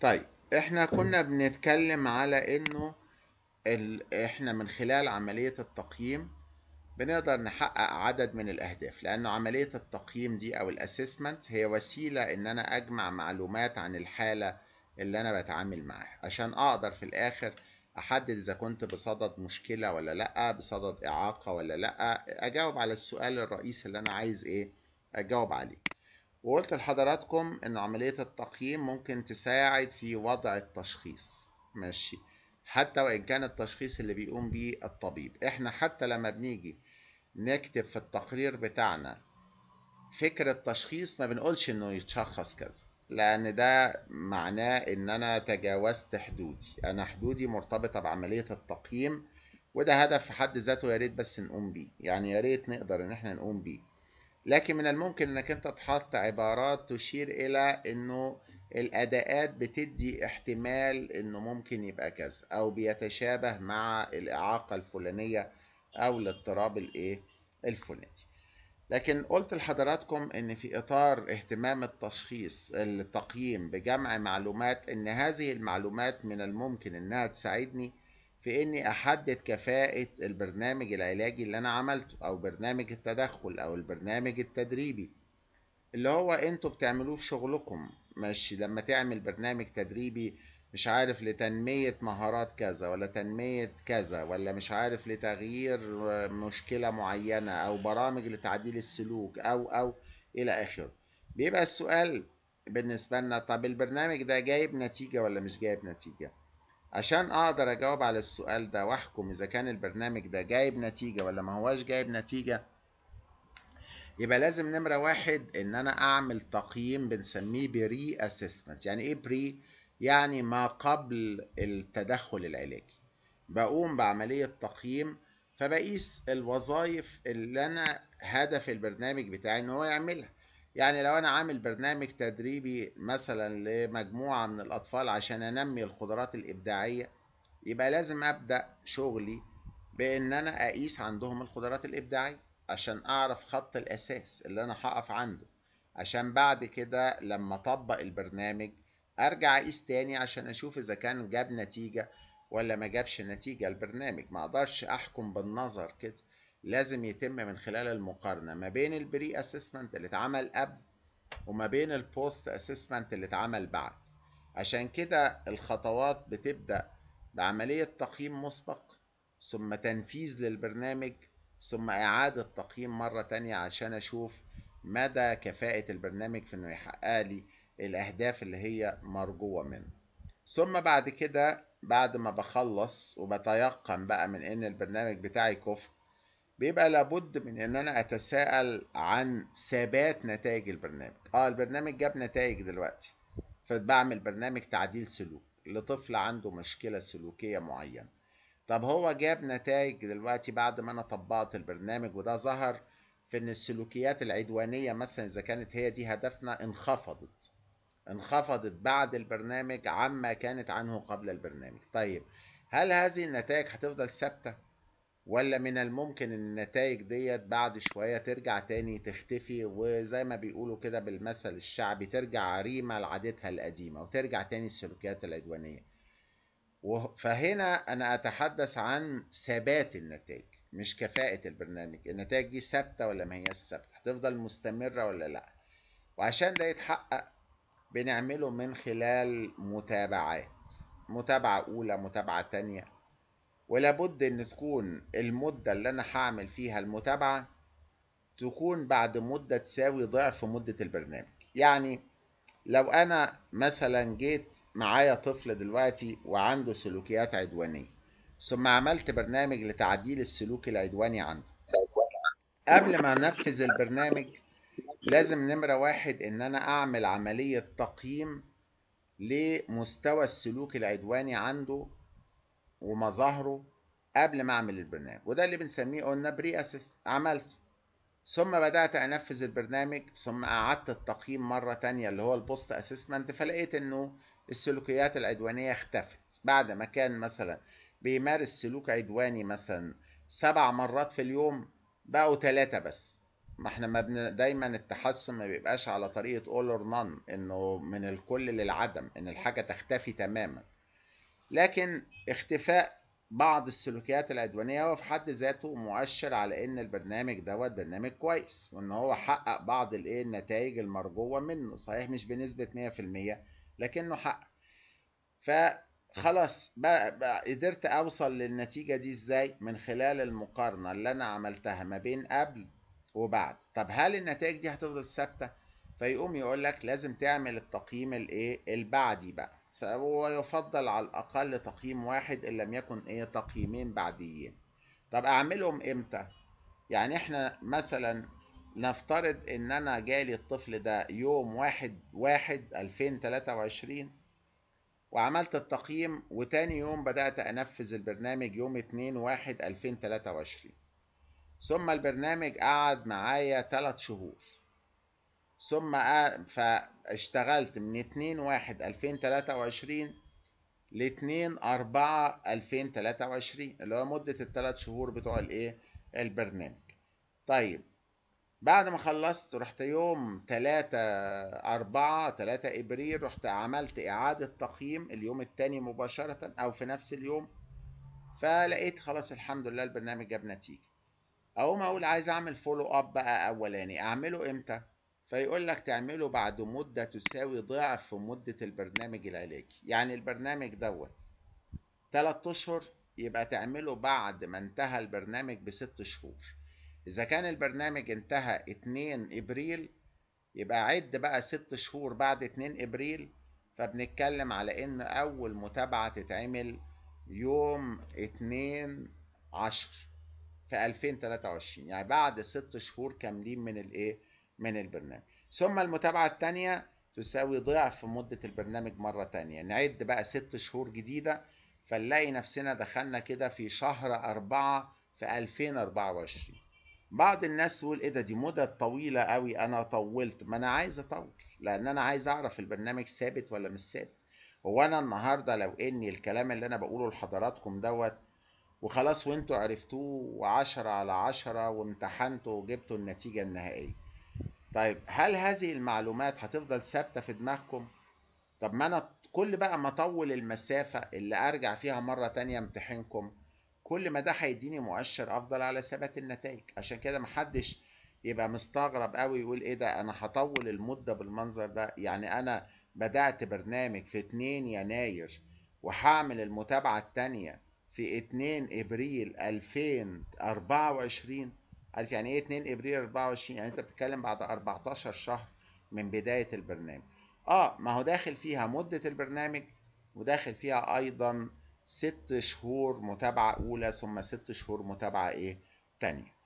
طيب احنا طيب. كنا بنتكلم على انه ال... احنا من خلال عملية التقييم بنقدر نحقق عدد من الأهداف لأنه عملية التقييم دي أو الأسسمنت هي وسيلة إن أنا أجمع معلومات عن الحالة اللي أنا بتعامل معاها عشان أقدر في الآخر أحدد إذا كنت بصدد مشكلة ولا لأ بصدد إعاقة ولا لأ أجاوب على السؤال الرئيسي اللي أنا عايز إيه أجاوب عليه وقلت لحضراتكم ان عملية التقييم ممكن تساعد في وضع التشخيص ماشي حتى وان كان التشخيص اللي بيقوم بيه الطبيب احنا حتى لما بنيجي نكتب في التقرير بتاعنا فكرة تشخيص ما بنقولش انه يتشخص كذا لان ده معناه ان انا تجاوزت حدودي انا حدودي مرتبطة بعملية التقييم وده هدف في حد ذاته يا ريت بس نقوم بيه يعني يا ريت نقدر ان احنا نقوم بيه لكن من الممكن انك انت تحط عبارات تشير الى انه الاداءات بتدي احتمال انه ممكن يبقى كذا او بيتشابه مع الاعاقه الفلانيه او الاضطراب الايه الفلاني لكن قلت لحضراتكم ان في اطار اهتمام التشخيص التقييم بجمع معلومات ان هذه المعلومات من الممكن انها تساعدني في اني احدد كفاءة البرنامج العلاجي اللي انا عملته او برنامج التدخل او البرنامج التدريبي اللي هو انتوا بتعملوه في شغلكم مش لما تعمل برنامج تدريبي مش عارف لتنمية مهارات كذا ولا تنمية كذا ولا مش عارف لتغيير مشكلة معينة أو برامج لتعديل السلوك أو أو إلى آخره بيبقى السؤال بالنسبة لنا طب البرنامج ده جايب نتيجة ولا مش جايب نتيجة عشان اقدر اجاوب على السؤال ده واحكم اذا كان البرنامج ده جايب نتيجه ولا ما هواش جايب نتيجه يبقى لازم نمرة واحد ان انا اعمل تقييم بنسميه بري اسسمنت يعني ايه بري يعني ما قبل التدخل العلاجي بقوم بعملية تقييم فبقيس الوظائف اللي انا هدف البرنامج بتاعي ان هو يعملها يعني لو أنا عامل برنامج تدريبي مثلا لمجموعة من الأطفال عشان أنمي القدرات الإبداعية يبقى لازم أبدأ شغلي بإن أنا أقيس عندهم القدرات الإبداعية عشان أعرف خط الأساس اللي أنا هقف عنده عشان بعد كده لما أطبق البرنامج أرجع أقيس تاني عشان أشوف إذا كان جاب نتيجة ولا ما جابش نتيجة البرنامج ما أقدرش أحكم بالنظر كده لازم يتم من خلال المقارنة ما بين البري اسسمنت اللي اتعمل قبل وما بين البوست اسسمنت اللي اتعمل بعد عشان كده الخطوات بتبدأ بعملية تقييم مسبق ثم تنفيذ للبرنامج ثم إعادة تقييم مرة تانية عشان أشوف مدى كفاءة البرنامج في إنه يحقق لي الأهداف اللي هي مرجوة منه ثم بعد كده بعد ما بخلص وبتيقن بقى من إن البرنامج بتاعي كفء بيبقى لابد من ان انا اتساءل عن ثبات نتائج البرنامج اه البرنامج جاب نتائج دلوقتي فبعمل برنامج تعديل سلوك لطفل عنده مشكلة سلوكية معينة طب هو جاب نتائج دلوقتي بعد ما انا طبقت البرنامج وده ظهر في ان السلوكيات العدوانية مثلا اذا كانت هي دي هدفنا انخفضت انخفضت بعد البرنامج عما كانت عنه قبل البرنامج طيب هل هذه النتائج هتفضل ثابته ولا من الممكن ان النتائج ديت بعد شوية ترجع تاني تختفي وزي ما بيقولوا كده بالمثل الشعبي ترجع عريمة لعادتها القديمة وترجع تاني السلوكيات العدوانية فهنا انا اتحدث عن ثبات النتائج مش كفاءة البرنامج النتائج دي ثابتة ولا ما هياش ثابتة هتفضل مستمرة ولا لا وعشان ده يتحقق بنعمله من خلال متابعات متابعة أولى متابعة تانية ولابد ان تكون المدة اللي انا هعمل فيها المتابعة تكون بعد مدة تساوي ضعف مدة البرنامج يعني لو انا مثلا جيت معايا طفل دلوقتي وعنده سلوكيات عدوانية ثم عملت برنامج لتعديل السلوك العدواني عنده قبل ما انفذ البرنامج لازم نمرة واحد ان انا اعمل عملية تقييم لمستوى السلوك العدواني عنده ومظاهره قبل ما أعمل البرنامج وده اللي بنسميه قلنا بري أسسمنت عملته ثم بدأت أنفذ البرنامج ثم أعدت التقييم مرة تانية اللي هو البوست أسسمنت فلقيت إنه السلوكيات العدوانية اختفت بعد ما كان مثلا بيمارس سلوك عدواني مثلا سبع مرات في اليوم بقوا ثلاثة بس ما احنا ما بن... دايما التحسن ما بيبقاش على طريقة all or none انه من الكل للعدم ان الحاجة تختفي تماما لكن اختفاء بعض السلوكيات العدوانية هو في حد ذاته مؤشر على إن البرنامج دوت برنامج كويس وإن هو حقق بعض الإيه النتائج المرجوة منه صحيح مش بنسبة 100% لكنه حقق فخلاص بقى, بقى قدرت أوصل للنتيجة دي إزاي من خلال المقارنة اللي أنا عملتها ما بين قبل وبعد طب هل النتائج دي هتفضل ثابتة؟ فيقوم يقول لك لازم تعمل التقييم الإيه البعدي بقى ويفضل على الأقل تقييم واحد إن لم يكن إيه تقييمين بعديين طب أعملهم إمتى؟ يعني إحنا مثلا نفترض إن أنا جالي الطفل ده يوم واحد واحد ألفين تلاتة وعشرين وعملت التقييم وتاني يوم بدأت أنفذ البرنامج يوم اتنين واحد ألفين تلاتة وعشرين ثم البرنامج قعد معايا تلات شهور ثم فاشتغلت من 2 1 2023 ل 2 4 2023 اللي هو مدة الثلاث شهور بتوع الايه البرنامج طيب بعد ما خلصت رحت يوم 3 4 3 ابريل رحت عملت اعادة تقييم اليوم التاني مباشرة او في نفس اليوم فلقيت خلاص الحمد لله البرنامج جاب نتيجة اقوم اقول عايز اعمل فولو اب بقى اولاني اعمله امتى فيقول لك تعمله بعد مدة تساوي ضعف مدة البرنامج العلاجي يعني البرنامج دوت تلات أشهر يبقى تعمله بعد ما انتهى البرنامج بست شهور إذا كان البرنامج انتهى 2 إبريل يبقى عد بقى ست شهور بعد 2 إبريل فبنتكلم على إن أول متابعة تتعمل يوم 2 عشر في 2023 يعني بعد ست شهور كاملين من الإيه؟ من البرنامج ثم المتابعة الثانية تساوي ضعف مدة البرنامج مرة تانية نعد بقى ست شهور جديدة فنلاقي نفسنا دخلنا كده في شهر أربعة في 2024 بعض الناس تقول ايه ده دي مدة طويلة قوي انا طولت ما انا عايز اطول لان انا عايز اعرف البرنامج ثابت ولا مش ثابت هو انا النهاردة لو اني الكلام اللي انا بقوله لحضراتكم دوت وخلاص وانتوا عرفتوه وعشرة على عشرة وامتحنتوا وجبتوا النتيجة النهائية طيب هل هذه المعلومات هتفضل ثابته في دماغكم طب ما انا كل بقى ما اطول المسافه اللي ارجع فيها مره تانية امتحنكم كل ما ده هيديني مؤشر افضل على ثبات النتائج عشان كده محدش يبقى مستغرب قوي يقول ايه ده انا هطول المده بالمنظر ده يعني انا بدات برنامج في 2 يناير وهعمل المتابعه التانية في 2 ابريل 2024 عارف يعني ايه 2 ابريل 24 يعني انت بتتكلم بعد 14 شهر من بدايه البرنامج اه ما هو داخل فيها مده البرنامج وداخل فيها ايضا ست شهور متابعه اولى ثم ست شهور متابعه ايه ثانيه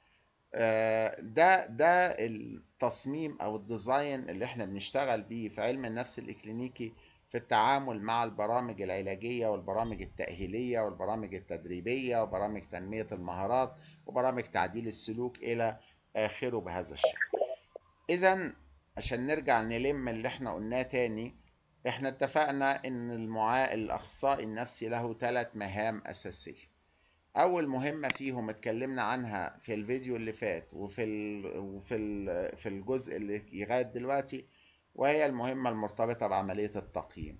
آه ده ده التصميم او الديزاين اللي احنا بنشتغل بيه في علم النفس الاكلينيكي في التعامل مع البرامج العلاجية والبرامج التأهيلية والبرامج التدريبية وبرامج تنمية المهارات وبرامج تعديل السلوك إلى آخره بهذا الشكل إذا عشان نرجع نلم اللي احنا قلناه تاني احنا اتفقنا ان المعا... الاخصائي النفسي له ثلاث مهام اساسيه اول مهمه فيهم اتكلمنا عنها في الفيديو اللي فات وفي ال... وفي ال... في الجزء اللي لغايه دلوقتي وهي المهمة المرتبطة بعملية التقييم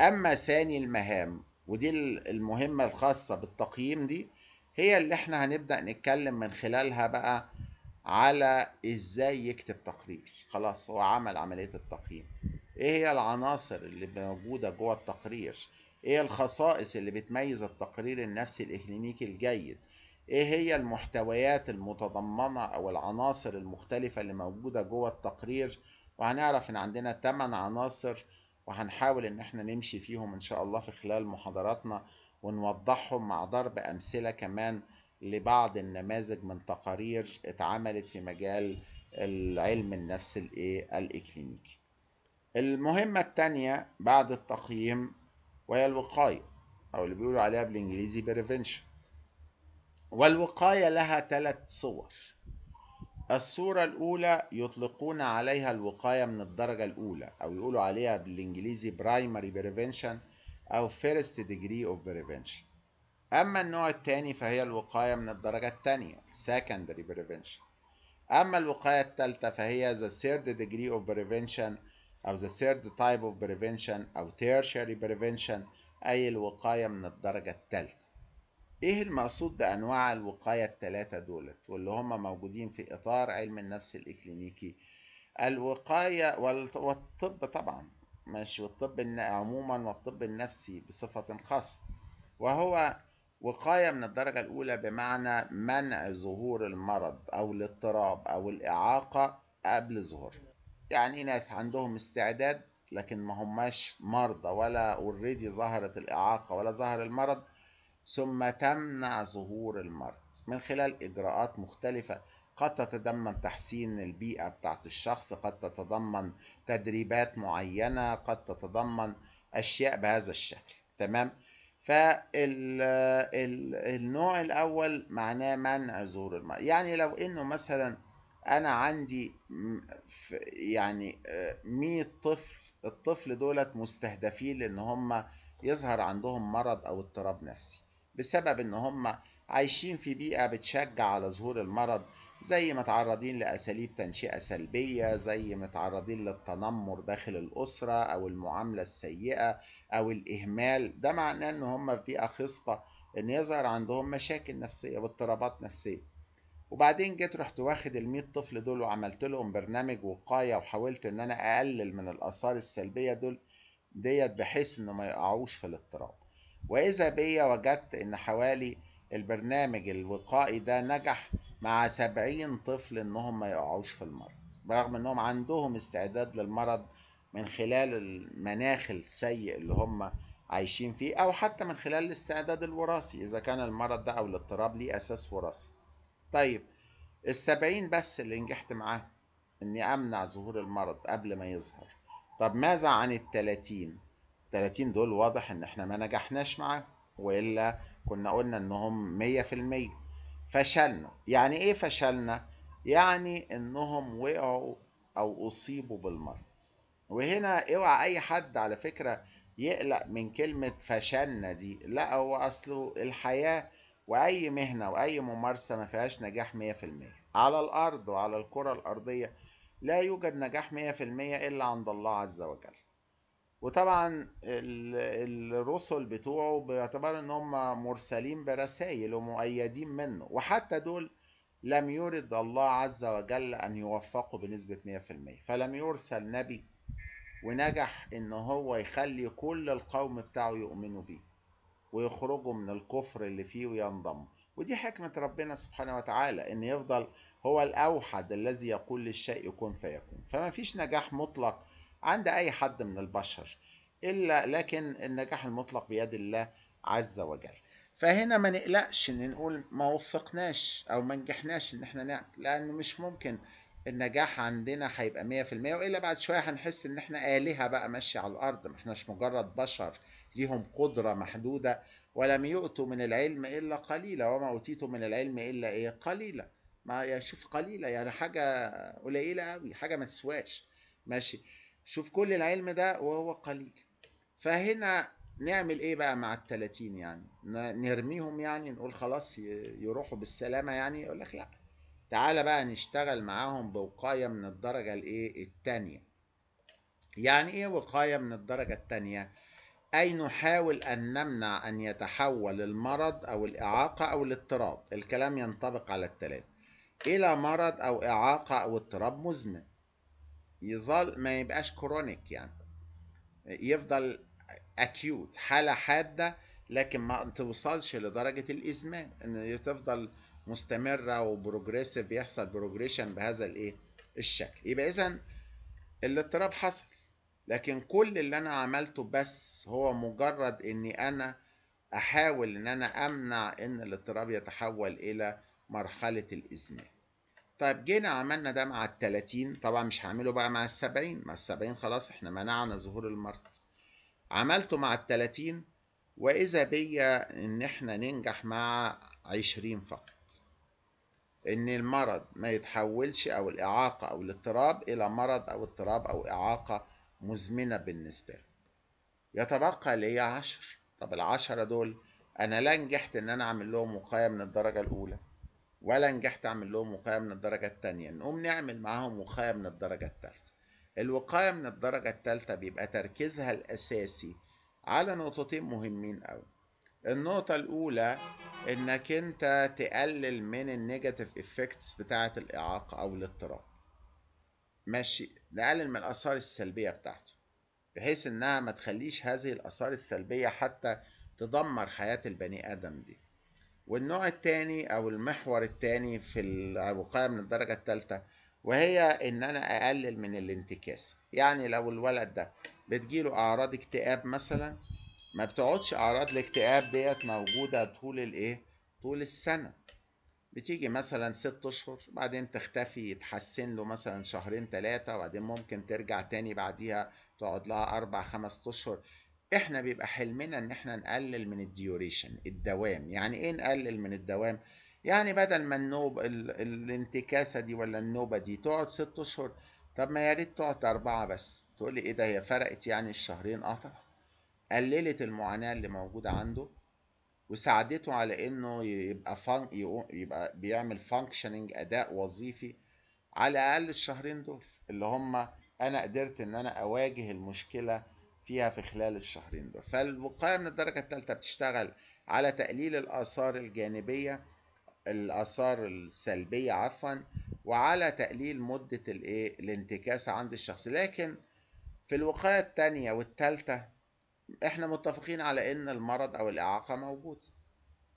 أما ثاني المهام ودي المهمة الخاصة بالتقييم دي هي اللي احنا هنبدأ نتكلم من خلالها بقى على ازاي يكتب تقرير خلاص هو عمل عملية التقييم ايه هي العناصر اللي موجودة جوه التقرير ايه الخصائص اللي بتميز التقرير النفسي الاكلينيكي الجيد ايه هي المحتويات المتضمنة او العناصر المختلفة اللي موجودة جوه التقرير وهنعرف ان عندنا 8 عناصر وهنحاول ان احنا نمشي فيهم ان شاء الله في خلال محاضراتنا ونوضحهم مع ضرب امثله كمان لبعض النماذج من تقارير اتعملت في مجال العلم النفس الايه الاكلينيكي المهمه الثانيه بعد التقييم وهي الوقايه او اللي بيقولوا عليها بالانجليزي بريفنشن والوقايه لها ثلاث صور الصورة الأولى يطلقون عليها الوقاية من الدرجة الأولى أو يقولوا عليها بالإنجليزي primary prevention أو first degree of prevention أما النوع الثاني فهي الوقاية من الدرجة الثانية secondary prevention أما الوقاية الثالثة فهي the third degree of prevention أو the third type of prevention أو tertiary prevention أي الوقاية من الدرجة الثالثة ايه المقصود بانواع الوقاية التلاتة دولت واللي هم موجودين في اطار علم النفس الاكلينيكي الوقاية والطب طبعا ماشي والطب عموما والطب النفسي بصفة خاصة وهو وقاية من الدرجة الأولى بمعنى منع ظهور المرض أو الاضطراب أو الإعاقة قبل ظهوره يعني ناس عندهم استعداد لكن ما هماش مرضى ولا اوريدي ظهرت الإعاقة ولا ظهر المرض ثم تمنع ظهور المرض من خلال إجراءات مختلفة قد تتضمن تحسين البيئة بتاعة الشخص قد تتضمن تدريبات معينة قد تتضمن أشياء بهذا الشكل تمام فالنوع الأول معناه منع ظهور المرض يعني لو إنه مثلا أنا عندي يعني 100 آه، طفل الطفل دولت مستهدفين لأن هم يظهر عندهم مرض أو اضطراب نفسي بسبب إن هم عايشين في بيئة بتشجع على ظهور المرض زي متعرضين لأساليب تنشئة سلبية زي متعرضين للتنمر داخل الأسرة أو المعاملة السيئة أو الإهمال ده معناه إن هم في بيئة خصبة إن يظهر عندهم مشاكل نفسية واضطرابات نفسية وبعدين جيت رحت واخد ال طفل دول وعملت لهم برنامج وقاية وحاولت إن أنا أقلل من الآثار السلبية دول ديت بحيث إن ما يقعوش في الاضطراب وإذا بيا وجدت إن حوالي البرنامج الوقائي ده نجح مع سبعين طفل إنهم ما يقعوش في المرض برغم إنهم عندهم استعداد للمرض من خلال المناخ السيء اللي هم عايشين فيه أو حتى من خلال الاستعداد الوراثي إذا كان المرض ده أو الاضطراب ليه أساس وراثي طيب السبعين بس اللي نجحت معاهم إني أمنع ظهور المرض قبل ما يظهر طب ماذا عن التلاتين 30 دول واضح ان احنا ما نجحناش معاهم والا كنا قلنا انهم 100% فشلنا يعني ايه فشلنا يعني انهم وقعوا او اصيبوا بالمرض وهنا اوعى اي حد على فكره يقلق من كلمه فشلنا دي لا هو اصله الحياه واي مهنه واي ممارسه ما فيهاش نجاح 100% على الارض وعلى الكره الارضيه لا يوجد نجاح 100% الا عند الله عز وجل وطبعا الرسل بتوعه باعتبار ان هم مرسلين برسائل ومؤيدين منه وحتى دول لم يرد الله عز وجل ان يوفقه بنسبة 100% فلم يرسل نبي ونجح ان هو يخلي كل القوم بتاعه يؤمنوا بيه ويخرجوا من الكفر اللي فيه وينضموا ودي حكمة ربنا سبحانه وتعالى ان يفضل هو الاوحد الذي يقول للشيء يكون فيكون فما فيش نجاح مطلق عند أي حد من البشر إلا لكن النجاح المطلق بيد الله عز وجل فهنا ما نقلقش ان نقول ما وفقناش او ما نجحناش ان احنا نعمل لانه مش ممكن النجاح عندنا هيبقى مية في المية والا بعد شوية هنحس ان احنا آلهة بقى ماشية على الارض ما احناش مجرد بشر ليهم قدرة محدودة ولم يؤتوا من العلم الا قليلا وما اوتيتم من العلم الا ايه قليلا ما يشوف قليلة يعني حاجة قليلة قوي حاجة ما تسواش ماشي شوف كل العلم ده وهو قليل فهنا نعمل ايه بقى مع التلاتين يعني نرميهم يعني نقول خلاص يروحوا بالسلامة يعني يقول لك لا تعالى بقى نشتغل معاهم بوقاية من الدرجة الايه التانية يعني ايه وقاية من الدرجة التانية اي نحاول ان نمنع ان يتحول المرض او الاعاقة او الاضطراب الكلام ينطبق على التلاتة الى مرض او اعاقة او اضطراب مزمن يظل ما يبقاش كرونيك يعني يفضل اكيوت حالة حادة لكن ما توصلش لدرجة الازمان إن تفضل مستمرة وبروجريسيف يحصل بروجريشن بهذا الإيه؟ الشكل يبقى إذا الاضطراب حصل لكن كل اللي أنا عملته بس هو مجرد إني أنا أحاول إن أنا أمنع إن الاضطراب يتحول إلى مرحلة الازمان طيب جينا عملنا ده مع ال 30 طبعا مش هعمله بقى مع ال 70 مع ال 70 خلاص احنا منعنا ظهور المرض عملته مع ال 30 واذا بيا ان احنا ننجح مع 20 فقط ان المرض ما يتحولش او الاعاقه او الاضطراب الى مرض او اضطراب او اعاقه مزمنه بالنسبه له يتبقى ليا 10 طب ال 10 دول انا لا نجحت ان انا اعمل لهم وقايه من الدرجه الاولى ولا نجحت اعمل لهم وقايه من الدرجه الثانيه نقوم نعمل معاهم وقايه من الدرجه الثالثه الوقايه من الدرجه الثالثه بيبقى تركيزها الاساسي على نقطتين مهمين قوي النقطة الأولى إنك أنت تقلل من النيجاتيف إفكتس بتاعة الإعاقة أو الاضطراب. ماشي نقلل من الآثار السلبية بتاعته بحيث إنها ما تخليش هذه الآثار السلبية حتى تدمر حياة البني آدم دي. والنوع التاني أو المحور التاني في الوقاية من الدرجة التالتة وهي إن أنا أقلل من الانتكاس يعني لو الولد ده بتجيله أعراض اكتئاب مثلا ما بتقعدش أعراض الاكتئاب ديت موجودة طول الإيه؟ طول السنة بتيجي مثلا ست أشهر بعدين تختفي يتحسن له مثلا شهرين تلاتة وبعدين ممكن ترجع تاني بعديها تقعد لها أربع خمس أشهر احنا بيبقى حلمنا ان احنا نقلل من الديوريشن الدوام يعني ايه نقلل من الدوام يعني بدل ما النوب ال... الانتكاسه دي ولا النوبه دي تقعد ست اشهر طب ما يا ريت تقعد اربعه بس تقول لي ايه ده هي فرقت يعني الشهرين قطع آه قللت المعاناه اللي موجوده عنده وساعدته على انه يبقى فن... يبقى بيعمل فانكشننج اداء وظيفي على الاقل الشهرين دول اللي هم انا قدرت ان انا اواجه المشكله فيها في خلال الشهرين دول فالوقايه من الدرجة الثالثة بتشتغل على تقليل الآثار الجانبية الآثار السلبية عفوا وعلى تقليل مدة الايه الانتكاسة عند الشخص لكن في الوقاية الثانية والثالثة احنا متفقين على ان المرض او الإعاقة موجود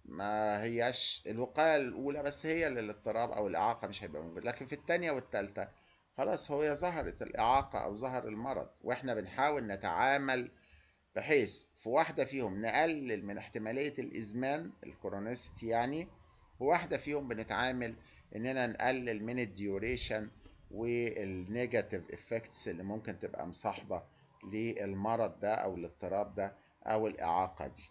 ما هياش الوقاية الأولى بس هي للاضطراب أو الإعاقة مش هيبقى موجود لكن في الثانية والثالثة خلاص هو ظهرت الإعاقة أو ظهر المرض وإحنا بنحاول نتعامل بحيث في واحدة فيهم نقلل من احتمالية الإزمان الكورونست يعني وواحدة فيهم بنتعامل إننا نقلل من الديوريشن والنيجاتيف افكتس اللي ممكن تبقى مصاحبة للمرض ده أو الاضطراب ده أو الإعاقة دي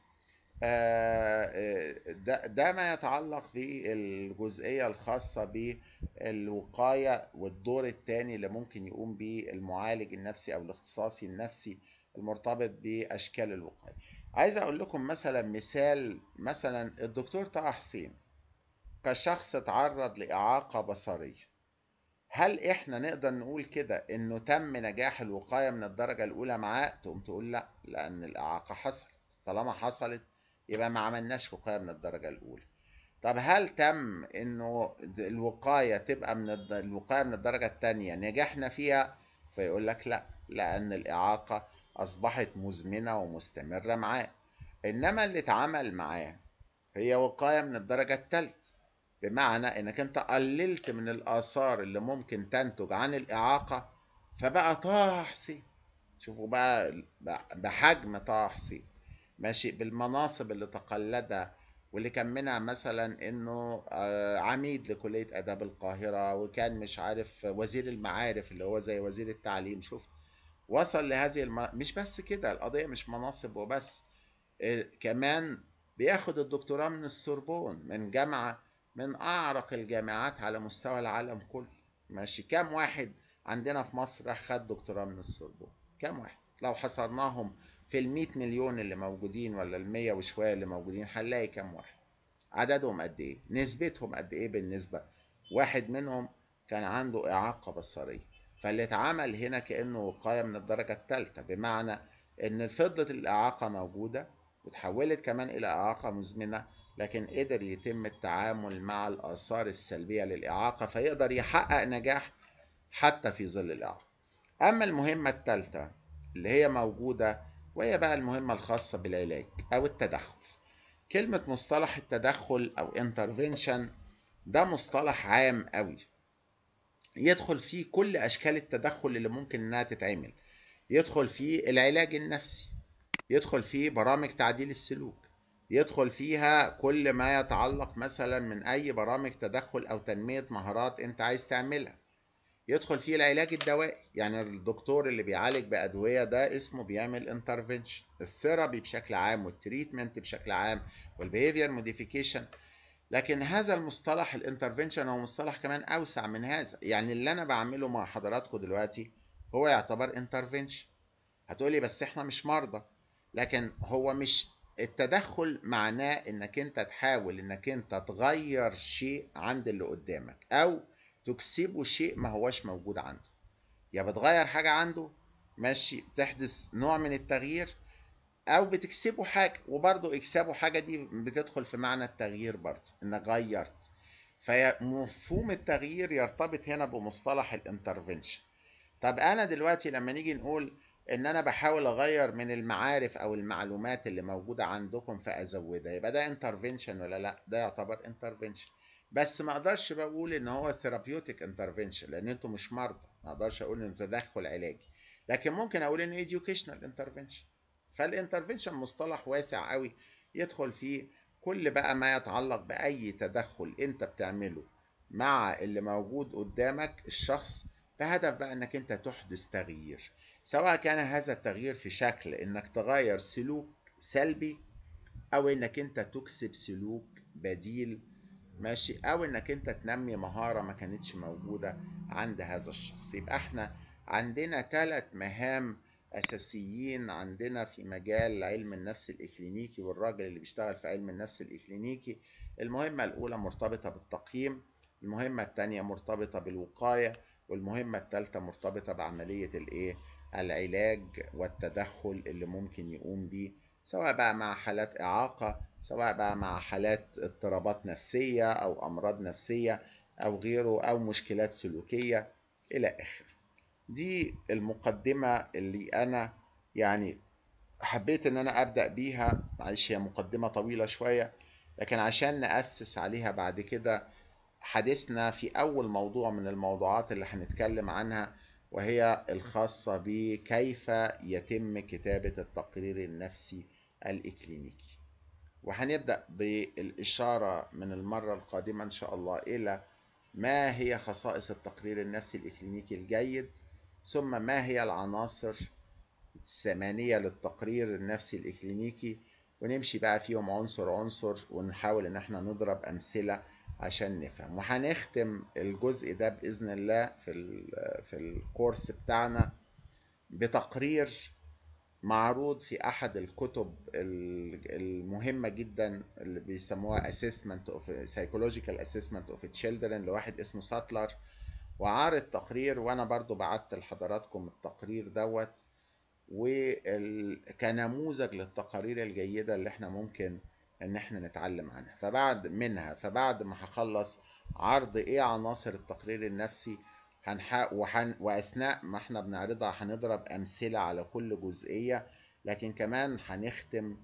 آه، آه، ده ده ما يتعلق بالجزئية الخاصة بالوقاية والدور الثاني اللي ممكن يقوم به المعالج النفسي أو الاختصاصي النفسي المرتبط بأشكال الوقاية عايز أقول لكم مثلا مثال مثلا الدكتور طه حسين كشخص اتعرض لإعاقة بصرية هل احنا نقدر نقول كده انه تم نجاح الوقاية من الدرجة الاولى معاه؟ تقوم تقول لا لان الاعاقة حصلت طالما حصلت يبقى ما عملناش وقاية من الدرجة الأولى طب هل تم انه الوقاية تبقى من الوقاية من الدرجة الثانية نجحنا فيها فيقول لك لا لأن الإعاقة أصبحت مزمنة ومستمرة معاه إنما اللي اتعمل معاه هي وقاية من الدرجة الثالثة بمعنى انك انت قللت من الآثار اللي ممكن تنتج عن الإعاقة فبقى طه حسين شوفوا بقى بحجم طه حسين ماشي بالمناصب اللي تقلدها واللي كان منها مثلا انه آه، عميد لكلية آداب القاهرة وكان مش عارف وزير المعارف اللي هو زي وزير التعليم شوف وصل لهذه الم... مش بس كده القضية مش مناصب وبس آه، كمان بياخد الدكتوراه من السوربون من جامعة من أعرق الجامعات على مستوى العالم كله ماشي كم واحد عندنا في مصر خد دكتوراه من السوربون كم واحد لو حصرناهم في ال100 مليون اللي موجودين ولا ال100 وشويه اللي موجودين هنلاقي كام واحد عددهم قد ايه نسبتهم قد ايه بالنسبه واحد منهم كان عنده اعاقه بصريه فاللي اتعمل هنا كانه وقايه من الدرجه الثالثه بمعنى ان فضه الاعاقه موجوده وتحولت كمان الى اعاقه مزمنه لكن قدر يتم التعامل مع الاثار السلبيه للاعاقه فيقدر يحقق نجاح حتى في ظل الاعاقه اما المهمه الثالثه اللي هي موجوده وهي بقى المهمة الخاصة بالعلاج أو التدخل كلمة مصطلح التدخل أو intervention ده مصطلح عام قوي يدخل فيه كل أشكال التدخل اللي ممكن إنها تتعمل يدخل فيه العلاج النفسي يدخل فيه برامج تعديل السلوك يدخل فيها كل ما يتعلق مثلا من أي برامج تدخل أو تنمية مهارات أنت عايز تعملها يدخل فيه العلاج الدوائي يعني الدكتور اللي بيعالج بأدوية ده اسمه بيعمل انترفنشن الثيرابي بشكل عام والتريتمنت بشكل عام والبيهيفير موديفيكيشن لكن هذا المصطلح الانترفنشن هو مصطلح كمان أوسع من هذا يعني اللي أنا بعمله مع حضراتكم دلوقتي هو يعتبر انترفنشن هتقولي بس احنا مش مرضى لكن هو مش التدخل معناه انك انت تحاول انك انت تغير شيء عند اللي قدامك او تكسبه شيء ما هواش موجود عنده يا بتغير حاجة عنده ماشي بتحدث نوع من التغيير أو بتكسبه حاجة وبرضه إكسابه حاجة دي بتدخل في معنى التغيير برضه إنك غيرت فمفهوم التغيير يرتبط هنا بمصطلح الانترفنشن طب أنا دلوقتي لما نيجي نقول ان انا بحاول اغير من المعارف او المعلومات اللي موجوده عندكم فازودها يبقى ده انترفنشن ولا لا ده يعتبر انترفنشن بس ما اقدرش بقول ان هو ثيرابيوتيك انترفينشن لان انتوا مش مرضى ما اقدرش اقول ان تدخل علاجي لكن ممكن اقول ان ايديوكيشنال انترفينشن فالانترفينشن مصطلح واسع قوي يدخل فيه كل بقى ما يتعلق باي تدخل انت بتعمله مع اللي موجود قدامك الشخص بهدف بقى انك انت تحدث تغيير سواء كان هذا التغيير في شكل انك تغير سلوك سلبي او انك انت تكسب سلوك بديل ماشي او انك انت تنمي مهارة ما كانتش موجودة عند هذا الشخص يبقى احنا عندنا ثلاث مهام اساسيين عندنا في مجال علم النفس الاكلينيكي والراجل اللي بيشتغل في علم النفس الاكلينيكي المهمة الاولى مرتبطة بالتقييم المهمة الثانية مرتبطة بالوقاية والمهمة الثالثة مرتبطة بعملية الايه العلاج والتدخل اللي ممكن يقوم بيه سواء بقى مع حالات إعاقة سواء بقى مع حالات اضطرابات نفسية أو أمراض نفسية أو غيره أو مشكلات سلوكية إلى آخره دي المقدمة اللي أنا يعني حبيت إن أنا أبدأ بيها معلش هي مقدمة طويلة شوية لكن عشان نأسس عليها بعد كده حديثنا في أول موضوع من الموضوعات اللي هنتكلم عنها وهي الخاصة بكيف يتم كتابة التقرير النفسي الإكلينيكي وهنبدأ بالإشارة من المرة القادمة إن شاء الله إلى ما هي خصائص التقرير النفسي الإكلينيكي الجيد ثم ما هي العناصر الثمانية للتقرير النفسي الإكلينيكي ونمشي بقى فيهم عنصر عنصر ونحاول إن احنا نضرب أمثلة عشان نفهم وهنختم الجزء ده بإذن الله في, في الكورس بتاعنا بتقرير معروض في احد الكتب المهمه جدا اللي بيسموها assessment of psychological assessment of children لواحد اسمه ساتلر وعارض تقرير وانا برضو بعت لحضراتكم التقرير دوت وكنموذج للتقارير الجيده اللي احنا ممكن ان احنا نتعلم عنها فبعد منها فبعد ما هخلص عرض ايه عناصر التقرير النفسي هنحا وحن وأثناء ما احنا بنعرضها هنضرب أمثلة على كل جزئية لكن كمان هنختم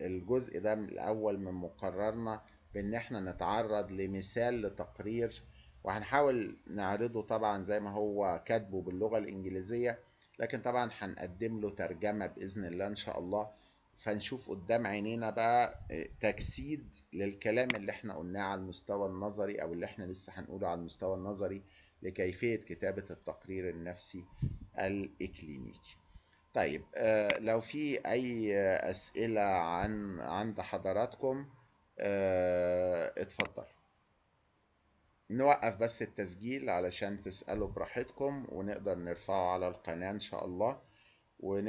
الجزء ده من الأول من مقررنا بإن احنا نتعرض لمثال لتقرير وهنحاول نعرضه طبعا زي ما هو كاتبه باللغة الإنجليزية لكن طبعا هنقدم له ترجمة بإذن الله إن شاء الله فنشوف قدام عينينا بقى آه، تجسيد للكلام اللي احنا قلناه على المستوى النظري أو اللي احنا لسه هنقوله على المستوى النظري لكيفية كتابة التقرير النفسي الإكلينيكي طيب آه، لو في أي أسئلة عن عند حضراتكم آه، اتفضل نوقف بس التسجيل علشان تسألوا براحتكم ونقدر نرفعه على القناة إن شاء الله ون...